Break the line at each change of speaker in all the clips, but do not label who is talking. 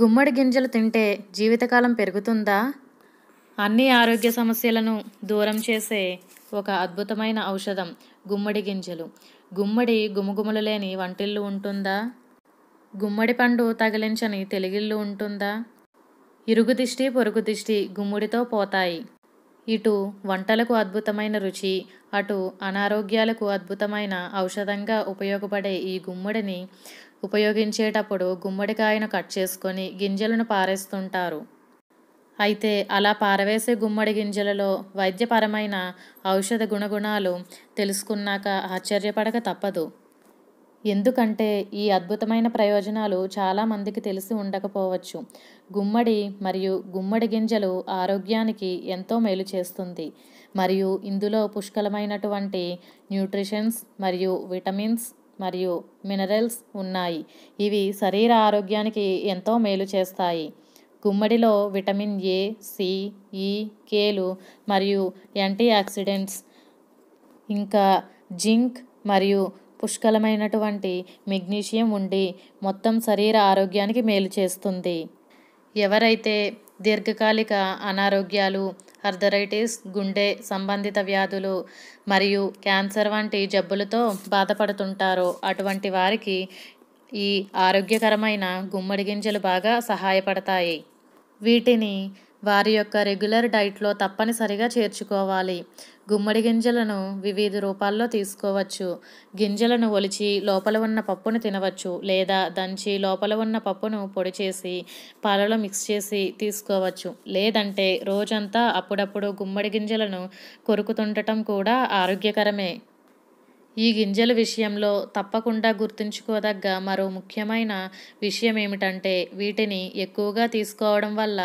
గుమ్మడి గింజలు తింటే జీవితకాలం పెరుగుతుందా అన్ని ఆరోగ్య సమస్యలను దూరం చేసే ఒక అద్భుతమైన ఔషధం గుమ్మడి గింజలు గుమ్మడి గుమగుమలు లేని వంటిల్లు ఉంటుందా గుమ్మడి పండు తగిలించని తెలుగిల్లు ఉంటుందా ఇరుగు దిష్టి పొరుగు దిష్టి గుమ్మడితో పోతాయి ఇటు వంటలకు అద్భుతమైన రుచి అటు అనారోగ్యాలకు అద్భుతమైన ఔషధంగా ఉపయోగపడే ఈ గుమ్మడిని ఉపయోగించేటప్పుడు గుమ్మడికాయను కట్ చేసుకొని గింజలను పారేస్తుంటారు అయితే అలా పారవేసే గుమ్మడి గింజలలో వైద్యపరమైన ఔషధ గుణగుణాలు తెలుసుకున్నాక ఆశ్చర్యపడక తప్పదు ఎందుకంటే ఈ అద్భుతమైన ప్రయోజనాలు చాలామందికి తెలిసి ఉండకపోవచ్చు గుమ్మడి మరియు గుమ్మడి గింజలు ఆరోగ్యానికి ఎంతో మేలు చేస్తుంది మరియు ఇందులో పుష్కలమైనటువంటి న్యూట్రిషన్స్ మరియు విటమిన్స్ మరియు మినరల్స్ ఉన్నాయి ఇవి శరీర ఆరోగ్యానికి ఎంతో మేలు చేస్తాయి గుమ్మడిలో విటమిన్ ఏ సి ఈ కేలు మరియు యాంటీ ఆక్సిడెంట్స్ ఇంకా జింక్ మరియు పుష్కలమైనటువంటి మెగ్నీషియం ఉండి మొత్తం శరీర ఆరోగ్యానికి మేలు చేస్తుంది ఎవరైతే దీర్ఘకాలిక అనారోగ్యాలు అర్థరైటిస్ గుండె సంబంధిత వ్యాధులు మరియు క్యాన్సర్ వంటి జబ్బులతో బాధపడుతుంటారో అటువంటి వారికి ఈ ఆరోగ్యకరమైన గుమ్మడి గింజలు బాగా సహాయపడతాయి వీటిని వారి యొక్క రెగ్యులర్ డైట్లో తప్పనిసరిగా చేర్చుకోవాలి గుమ్మడి గింజలను వివిధ రూపాల్లో తీసుకోవచ్చు గింజలను ఒలిచి లోపల ఉన్న పప్పును తినవచ్చు లేదా దంచి లోపల ఉన్న పప్పును పొడి చేసి పాలలో మిక్స్ చేసి తీసుకోవచ్చు లేదంటే రోజంతా అప్పుడప్పుడు గుమ్మడి గింజలను కొరుకుతుండటం కూడా ఆరోగ్యకరమే ఈ గింజల విషయంలో తప్పకుండా గుర్తుంచుకోదగ్గ మరో ముఖ్యమైన విషయం ఏమిటంటే వీటిని ఎక్కువగా తీసుకోవడం వల్ల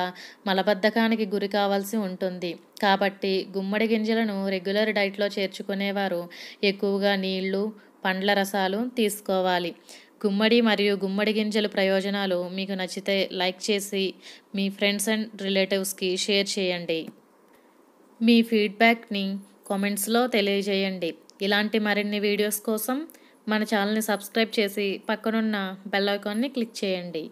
మలబద్ధకానికి గురి కావాల్సి ఉంటుంది కాబట్టి గుమ్మడి గింజలను రెగ్యులర్ డైట్లో చేర్చుకునేవారు ఎక్కువగా నీళ్లు పండ్ల రసాలు తీసుకోవాలి గుమ్మడి మరియు గుమ్మడి గింజల ప్రయోజనాలు మీకు నచ్చితే లైక్ చేసి మీ ఫ్రెండ్స్ అండ్ రిలేటివ్స్కి షేర్ చేయండి మీ ఫీడ్బ్యాక్ని కామెంట్స్లో తెలియజేయండి ఇలాంటి మరిన్ని వీడియోస్ కోసం మన ఛానల్ని సబ్స్క్రైబ్ చేసి పక్కనున్న బెల్ ఐకాన్ని క్లిక్ చేయండి